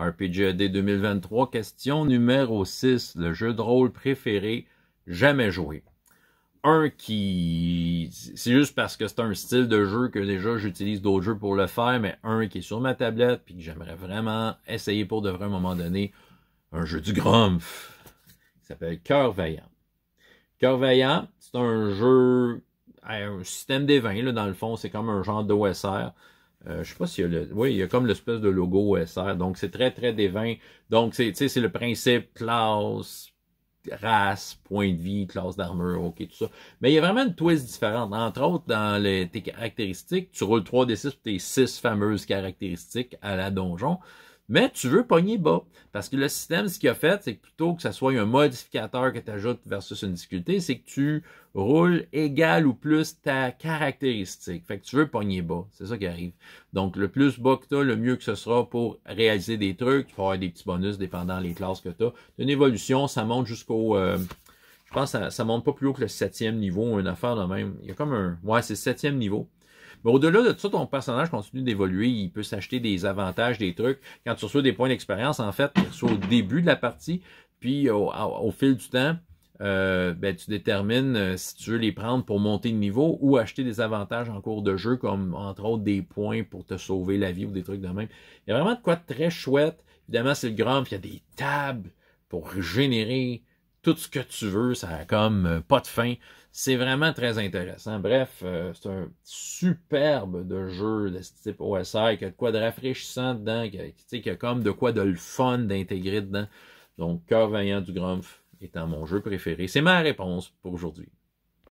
RPGAD e 2023, question numéro 6, le jeu de rôle préféré jamais joué. Un qui, c'est juste parce que c'est un style de jeu que déjà j'utilise d'autres jeux pour le faire, mais un qui est sur ma tablette, puis que j'aimerais vraiment essayer pour de vrai un moment donné, un jeu du Grumpf, qui s'appelle Cœur Vaillant. Cœur Vaillant, c'est un jeu, un système des vins, dans le fond, c'est comme un genre d'OSR. Euh, je sais pas s'il y a le... Oui, il y a comme l'espèce de logo SR. Donc, c'est très, très dévin. Donc, c'est, c'est le principe classe, race, point de vie, classe d'armure, ok, tout ça. Mais il y a vraiment une twist différente. Entre autres, dans les, tes caractéristiques, tu roules 3 d 6 pour tes 6 fameuses caractéristiques à la donjon mais tu veux pogner bas. Parce que le système, ce qu'il a fait, c'est que plutôt que ça soit un modificateur que tu ajoutes versus une difficulté, c'est que tu roules égal ou plus ta caractéristique. Fait que tu veux pogner bas. C'est ça qui arrive. Donc, le plus bas que tu as, le mieux que ce sera pour réaliser des trucs. Tu vas avoir des petits bonus dépendant les classes que tu as. Une évolution, ça monte jusqu'au... Euh, je pense que ça, ne monte pas plus haut que le septième niveau, une affaire de même. Il y a comme un... Ouais, c'est le septième niveau. Mais au-delà de ça, ton personnage continue d'évoluer. Il peut s'acheter des avantages, des trucs. Quand tu reçois des points d'expérience, en fait, tu reçois au début de la partie. Puis au, fil du temps, euh, ben, tu détermines euh, si tu veux les prendre pour monter de niveau ou acheter des avantages en cours de jeu, comme entre autres des points pour te sauver la vie ou des trucs de même. Il y a vraiment de quoi de très chouette. Évidemment, c'est le grand, puis il y a des tables pour générer tout ce que tu veux, ça a comme euh, pas de fin. C'est vraiment très intéressant. Bref, euh, c'est un superbe de jeu de ce type OSR qui a de quoi de rafraîchissant dedans, qui a, a comme de quoi de le fun d'intégrer dedans. Donc, Cœur vaillant du Grumpf étant mon jeu préféré. C'est ma réponse pour aujourd'hui.